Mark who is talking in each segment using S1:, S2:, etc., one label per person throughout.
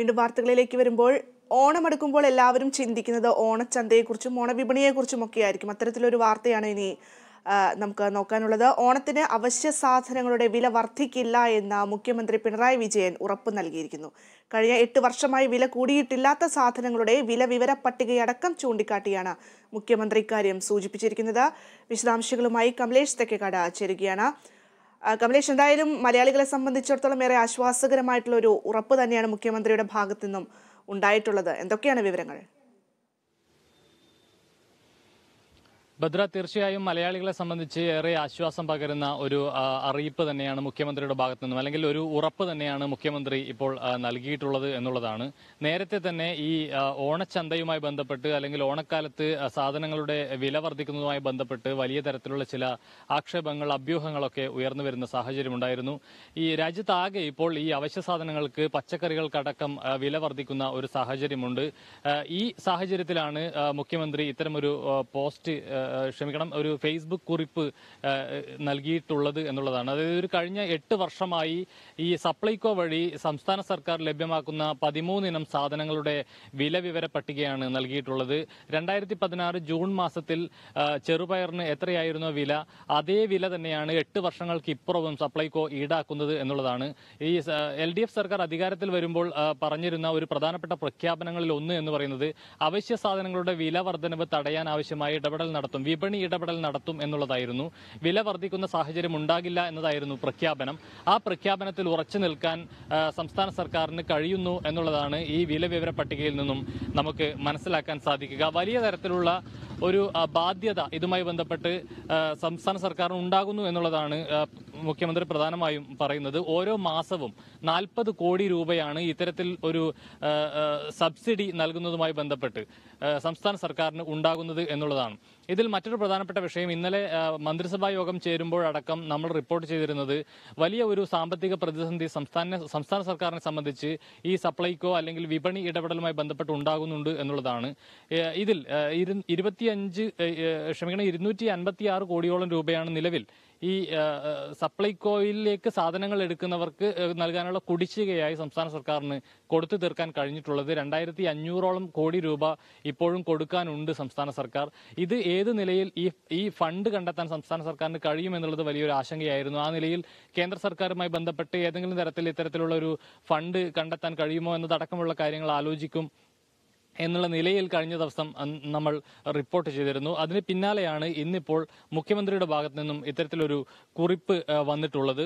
S1: വീണ്ടും വാർത്തകളിലേക്ക് വരുമ്പോൾ ഓണം അടുക്കുമ്പോൾ എല്ലാവരും ചിന്തിക്കുന്നത് ഓണച്ചന്തയെക്കുറിച്ചും ഓണവിപണിയെക്കുറിച്ചും ഒക്കെ ആയിരിക്കും അത്തരത്തിലൊരു വാർത്തയാണ് ഇനി നമുക്ക് നോക്കാനുള്ളത് ഓണത്തിന് അവശ്യ സാധനങ്ങളുടെ വില വർദ്ധിക്കില്ല എന്ന മുഖ്യമന്ത്രി പിണറായി വിജയൻ ഉറപ്പ് നൽകിയിരിക്കുന്നു കഴിഞ്ഞ എട്ട് വർഷമായി വില കൂടിയിട്ടില്ലാത്ത സാധനങ്ങളുടെ വില വിവര പട്ടികയടക്കം ചൂണ്ടിക്കാട്ടിയാണ് മുഖ്യമന്ത്രി ഇക്കാര്യം സൂചിപ്പിച്ചിരിക്കുന്നത് വിശദാംശങ്ങളുമായി കമലേഷ് തെക്കേക്കാട് ചേരുകയാണ് കമലേഷ് എന്തായാലും മലയാളികളെ സംബന്ധിച്ചിടത്തോളം ഏറെ ആശ്വാസകരമായിട്ടുള്ള ഒരു ഉറപ്പ് തന്നെയാണ് മുഖ്യമന്ത്രിയുടെ ഭാഗത്തു നിന്നും ഉണ്ടായിട്ടുള്ളത് എന്തൊക്കെയാണ് വിവരങ്ങൾ
S2: ഭദ്ര തീർച്ചയായും മലയാളികളെ സംബന്ധിച്ച് ഏറെ ആശ്വാസം പകരുന്ന ഒരു അറിയിപ്പ് തന്നെയാണ് മുഖ്യമന്ത്രിയുടെ ഭാഗത്തു നിന്നും അല്ലെങ്കിൽ ഒരു ഉറപ്പ് തന്നെയാണ് മുഖ്യമന്ത്രി ഇപ്പോൾ നൽകിയിട്ടുള്ളത് എന്നുള്ളതാണ് നേരത്തെ തന്നെ ഈ ഓണച്ചന്തയുമായി ബന്ധപ്പെട്ട് അല്ലെങ്കിൽ ഓണക്കാലത്ത് സാധനങ്ങളുടെ വില വർദ്ധിക്കുന്നതുമായി ബന്ധപ്പെട്ട് വലിയ തരത്തിലുള്ള ചില ആക്ഷേപങ്ങൾ അഭ്യൂഹങ്ങളൊക്കെ ഉയർന്നു വരുന്ന സാഹചര്യമുണ്ടായിരുന്നു ഈ രാജ്യത്താകെ ഇപ്പോൾ ഈ അവശ്യ സാധനങ്ങൾക്ക് പച്ചക്കറികൾക്കടക്കം വില വർദ്ധിക്കുന്ന ഒരു സാഹചര്യമുണ്ട് ഈ സാഹചര്യത്തിലാണ് മുഖ്യമന്ത്രി ഇത്തരമൊരു പോസ്റ്റ് ക്ഷമിക്കണം ഒരു ഫേസ്ബുക്ക് കുറിപ്പ് നൽകിയിട്ടുള്ളത് എന്നുള്ളതാണ് അതായത് ഒരു കഴിഞ്ഞ എട്ട് വർഷമായി ഈ സപ്ലൈകോ വഴി സംസ്ഥാന സർക്കാർ ലഭ്യമാക്കുന്ന പതിമൂന്നിനം സാധനങ്ങളുടെ വില വിവര പട്ടികയാണ് നൽകിയിട്ടുള്ളത് രണ്ടായിരത്തി പതിനാറ് ജൂൺ മാസത്തിൽ ചെറുപയറിന് എത്രയായിരുന്നു വില അതേ വില തന്നെയാണ് എട്ട് വർഷങ്ങൾക്ക് ഇപ്പുറവും സപ്ലൈകോ ഈടാക്കുന്നത് എന്നുള്ളതാണ് ഈ എൽ ഡി എഫ് സർക്കാർ അധികാരത്തിൽ വരുമ്പോൾ പറഞ്ഞിരുന്ന ഒരു പ്രധാനപ്പെട്ട പ്രഖ്യാപനങ്ങളിൽ ഒന്ന് എന്ന് പറയുന്നത് അവശ്യ സാധനങ്ങളുടെ വില വർധനവ് തടയാൻ ആവശ്യമായ ഇടപെടൽ നടത്തും ദിവസം വിപണി ഇടപെടൽ നടത്തും എന്നുള്ളതായിരുന്നു വില വർദ്ധിക്കുന്ന സാഹചര്യം ഉണ്ടാകില്ല എന്നതായിരുന്നു പ്രഖ്യാപനം ആ പ്രഖ്യാപനത്തിൽ ഉറച്ചു നിൽക്കാൻ സംസ്ഥാന സർക്കാരിന് കഴിയുന്നു എന്നുള്ളതാണ് ഈ വില വിവര പട്ടികയിൽ നിന്നും നമുക്ക് മനസ്സിലാക്കാൻ സാധിക്കുക വലിയ തരത്തിലുള്ള ഒരു ബാധ്യത ഇതുമായി ബന്ധപ്പെട്ട് സംസ്ഥാന സർക്കാരിന് ഉണ്ടാകുന്നു എന്നുള്ളതാണ് മുഖ്യമന്ത്രി പ്രധാനമായും പറയുന്നത് ഓരോ മാസവും നാൽപ്പത് കോടി രൂപയാണ് ഇത്തരത്തിൽ ഒരു സബ്സിഡി നൽകുന്നതുമായി ബന്ധപ്പെട്ട് സംസ്ഥാന സർക്കാരിന് ഉണ്ടാകുന്നത് എന്നുള്ളതാണ് ഇതിൽ മറ്റൊരു പ്രധാനപ്പെട്ട വിഷയം ഇന്നലെ മന്ത്രിസഭാ യോഗം ചേരുമ്പോഴടക്കം നമ്മൾ റിപ്പോർട്ട് ചെയ്തിരുന്നത് വലിയ ഒരു സാമ്പത്തിക പ്രതിസന്ധി സംസ്ഥാന സംസ്ഥാന സർക്കാരിനെ സംബന്ധിച്ച് ഈ സപ്ലൈക്കോ അല്ലെങ്കിൽ വിപണി ഇടപെടലുമായി ബന്ധപ്പെട്ട് ഉണ്ടാകുന്നുണ്ട് എന്നുള്ളതാണ് ഇതിൽ ഇരുപത്തി അഞ്ച് ക്ഷമിക്കണം ഇരുന്നൂറ്റി അൻപത്തി ആറ് കോടിയോളം രൂപയാണ് നിലവിൽ ഈ സപ്ലൈകോയിലേക്ക് സാധനങ്ങൾ എടുക്കുന്നവർക്ക് നൽകാനുള്ള കുടിശ്ശികയായി സംസ്ഥാന സർക്കാരിന് കൊടുത്തു തീർക്കാൻ കഴിഞ്ഞിട്ടുള്ളത് രണ്ടായിരത്തി അഞ്ഞൂറോളം കോടി രൂപ ഇപ്പോഴും കൊടുക്കാനുണ്ട് സംസ്ഥാന സർക്കാർ ഇത് ഏത് നിലയിൽ ഈ ഈ ഫണ്ട് കണ്ടെത്താൻ സംസ്ഥാന സർക്കാരിന് കഴിയുമെന്നുള്ളത് വലിയൊരു ആശങ്കയായിരുന്നു ആ നിലയിൽ കേന്ദ്ര സർക്കാരുമായി ബന്ധപ്പെട്ട് ഏതെങ്കിലും തരത്തിൽ ഇത്തരത്തിലുള്ള ഒരു ഫണ്ട് കണ്ടെത്താൻ കഴിയുമോ എന്നതടക്കമുള്ള കാര്യങ്ങൾ ആലോചിക്കും എന്നുള്ള നിലയിൽ കഴിഞ്ഞ ദിവസം നമ്മൾ റിപ്പോർട്ട് ചെയ്തിരുന്നു അതിന് പിന്നാലെയാണ് ഇന്നിപ്പോൾ മുഖ്യമന്ത്രിയുടെ ഭാഗത്തു നിന്നും ഇത്തരത്തിലൊരു കുറിപ്പ് വന്നിട്ടുള്ളത്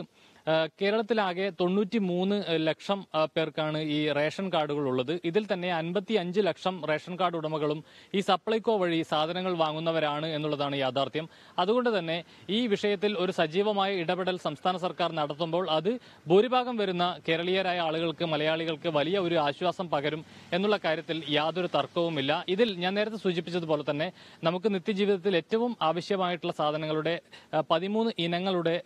S2: കേരളത്തിലാകെ തൊണ്ണൂറ്റി മൂന്ന് ലക്ഷം പേർക്കാണ് ഈ റേഷൻ കാർഡുകൾ ഉള്ളത് ഇതിൽ തന്നെ അൻപത്തി അഞ്ച് ലക്ഷം റേഷൻ കാർഡ് ഉടമകളും ഈ സപ്ലൈകോ വഴി സാധനങ്ങൾ വാങ്ങുന്നവരാണ് എന്നുള്ളതാണ് യാഥാർത്ഥ്യം അതുകൊണ്ട് തന്നെ ഈ വിഷയത്തിൽ ഒരു സജീവമായ ഇടപെടൽ സംസ്ഥാന സർക്കാർ നടത്തുമ്പോൾ അത് ഭൂരിഭാഗം വരുന്ന കേരളീയരായ ആളുകൾക്ക് മലയാളികൾക്ക് വലിയ ഒരു ആശ്വാസം പകരും എന്നുള്ള കാര്യത്തിൽ യാതൊരു തർക്കവുമില്ല ഇതിൽ ഞാൻ നേരത്തെ സൂചിപ്പിച്ചതുപോലെ തന്നെ നമുക്ക് നിത്യജീവിതത്തിൽ ഏറ്റവും ആവശ്യമായിട്ടുള്ള സാധനങ്ങളുടെ പതിമൂന്ന് ഇനങ്ങളുടെ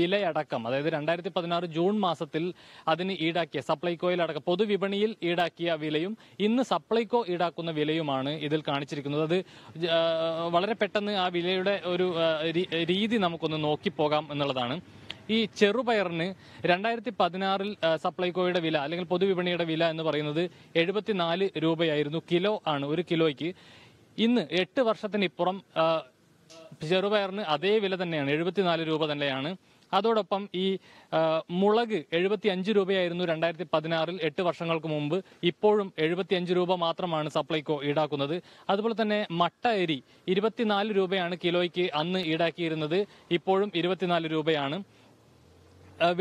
S2: വിലയടക്കം അതായത് അതായത് രണ്ടായിരത്തി പതിനാറ് ജൂൺ മാസത്തിൽ അതിന് ഈടാക്കിയ സപ്ലൈകോയിൽ അടക്കം പൊതുവിപണിയിൽ ഈടാക്കിയ വിലയും ഇന്ന് സപ്ലൈകോ ഈടാക്കുന്ന വിലയുമാണ് ഇതിൽ കാണിച്ചിരിക്കുന്നത് അത് വളരെ പെട്ടെന്ന് ആ വിലയുടെ ഒരു രീതി നമുക്കൊന്ന് നോക്കിപ്പോകാം എന്നുള്ളതാണ് ഈ ചെറുപയറിന് രണ്ടായിരത്തി പതിനാറിൽ സപ്ലൈകോയുടെ വില അല്ലെങ്കിൽ പൊതുവിപണിയുടെ വില എന്ന് പറയുന്നത് എഴുപത്തിനാല് രൂപയായിരുന്നു കിലോ ആണ് ഒരു കിലോയ്ക്ക് ഇന്ന് എട്ട് വർഷത്തിനിപ്പുറം ചെറുപയറിന് അതേ വില തന്നെയാണ് എഴുപത്തിനാല് രൂപ തന്നെയാണ് അതോടൊപ്പം ഈ മുളക് എഴുപത്തി അഞ്ച് രൂപയായിരുന്നു രണ്ടായിരത്തി പതിനാറിൽ എട്ട് വർഷങ്ങൾക്ക് മുമ്പ് ഇപ്പോഴും എഴുപത്തി അഞ്ച് രൂപ മാത്രമാണ് സപ്ലൈകോ ഈടാക്കുന്നത് അതുപോലെ തന്നെ മട്ട അരി ഇരുപത്തിനാല് രൂപയാണ് കിലോയ്ക്ക് അന്ന് ഈടാക്കിയിരുന്നത് ഇപ്പോഴും ഇരുപത്തിനാല് രൂപയാണ്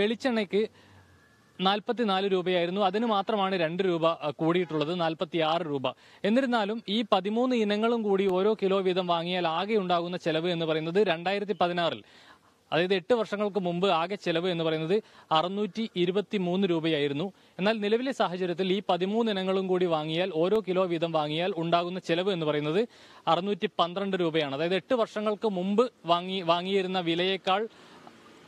S2: വെളിച്ചെണ്ണയ്ക്ക് നാൽപ്പത്തിനാല് രൂപയായിരുന്നു അതിന് മാത്രമാണ് രണ്ട് രൂപ കൂടിയിട്ടുള്ളത് നാൽപ്പത്തി ആറ് രൂപ എന്നിരുന്നാലും ഈ പതിമൂന്ന് ഇനങ്ങളും കൂടി ഓരോ കിലോ വീതം വാങ്ങിയാൽ ആകെ ഉണ്ടാകുന്ന ചെലവ് എന്ന് പറയുന്നത് രണ്ടായിരത്തി പതിനാറിൽ അതായത് എട്ട് വർഷങ്ങൾക്ക് മുമ്പ് ആകെ ചെലവ് എന്ന് പറയുന്നത് അറുന്നൂറ്റി ഇരുപത്തി മൂന്ന് രൂപയായിരുന്നു എന്നാൽ നിലവിലെ സാഹചര്യത്തിൽ ഈ പതിമൂന്ന് ഇനങ്ങളും കൂടി വാങ്ങിയാൽ ഓരോ കിലോ വീതം വാങ്ങിയാൽ ഉണ്ടാകുന്ന ചെലവ് എന്ന് പറയുന്നത് അറുന്നൂറ്റി പന്ത്രണ്ട് രൂപയാണ് അതായത് എട്ട് വർഷങ്ങൾക്ക് മുമ്പ് വാങ്ങി വാങ്ങിയിരുന്ന വിലയേക്കാൾ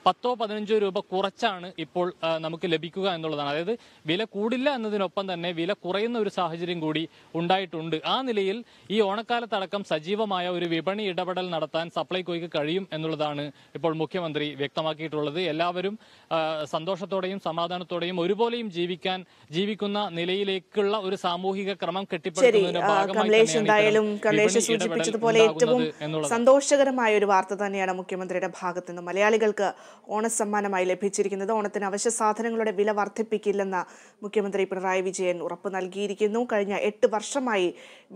S2: പത്തോ പതിനഞ്ചോ രൂപ കുറച്ചാണ് ഇപ്പോൾ നമുക്ക് ലഭിക്കുക എന്നുള്ളതാണ് അതായത് വില കൂടില്ല എന്നതിനൊപ്പം തന്നെ വില കുറയുന്ന ഒരു സാഹചര്യം കൂടി ഉണ്ടായിട്ടുണ്ട് ആ നിലയിൽ ഈ ഓണക്കാലത്തടക്കം സജീവമായ ഒരു വിപണി ഇടപെടൽ നടത്താൻ സപ്ലൈകോയ്ക്ക് കഴിയും എന്നുള്ളതാണ് ഇപ്പോൾ മുഖ്യമന്ത്രി വ്യക്തമാക്കിയിട്ടുള്ളത് എല്ലാവരും സന്തോഷത്തോടെയും സമാധാനത്തോടെയും ഒരുപോലെയും ജീവിക്കാൻ ജീവിക്കുന്ന നിലയിലേക്കുള്ള ഒരു സാമൂഹിക ക്രമം കെട്ടിപ്പടുത്തുന്നതിന്റെ ഭാഗമായി സൂചിപ്പിച്ചതുപോലെ ഏറ്റവും
S1: സന്തോഷകരമായ ഒരു വാർത്ത തന്നെയാണ് മുഖ്യമന്ത്രിയുടെ ഭാഗത്തുനിന്ന് മലയാളികൾക്ക് ഓണസമ്മാനമായി ലഭിച്ചിരിക്കുന്നത് ഓണത്തിന് അവശ്യ സാധനങ്ങളുടെ വില വർദ്ധിപ്പിക്കില്ലെന്ന് മുഖ്യമന്ത്രി പിണറായി വിജയൻ ഉറപ്പ് നൽകിയിരിക്കുന്നു കഴിഞ്ഞ എട്ട് വർഷമായി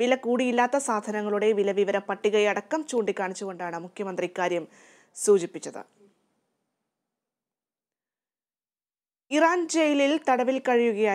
S1: വില കൂടിയില്ലാത്ത സാധനങ്ങളുടെ വില വിവര പട്ടികയടക്കം ചൂണ്ടിക്കാണിച്ചുകൊണ്ടാണ് മുഖ്യമന്ത്രി ഇക്കാര്യം സൂചിപ്പിച്ചത് ഇറാൻ ജയിലിൽ തടവിൽ കഴിയുകയായി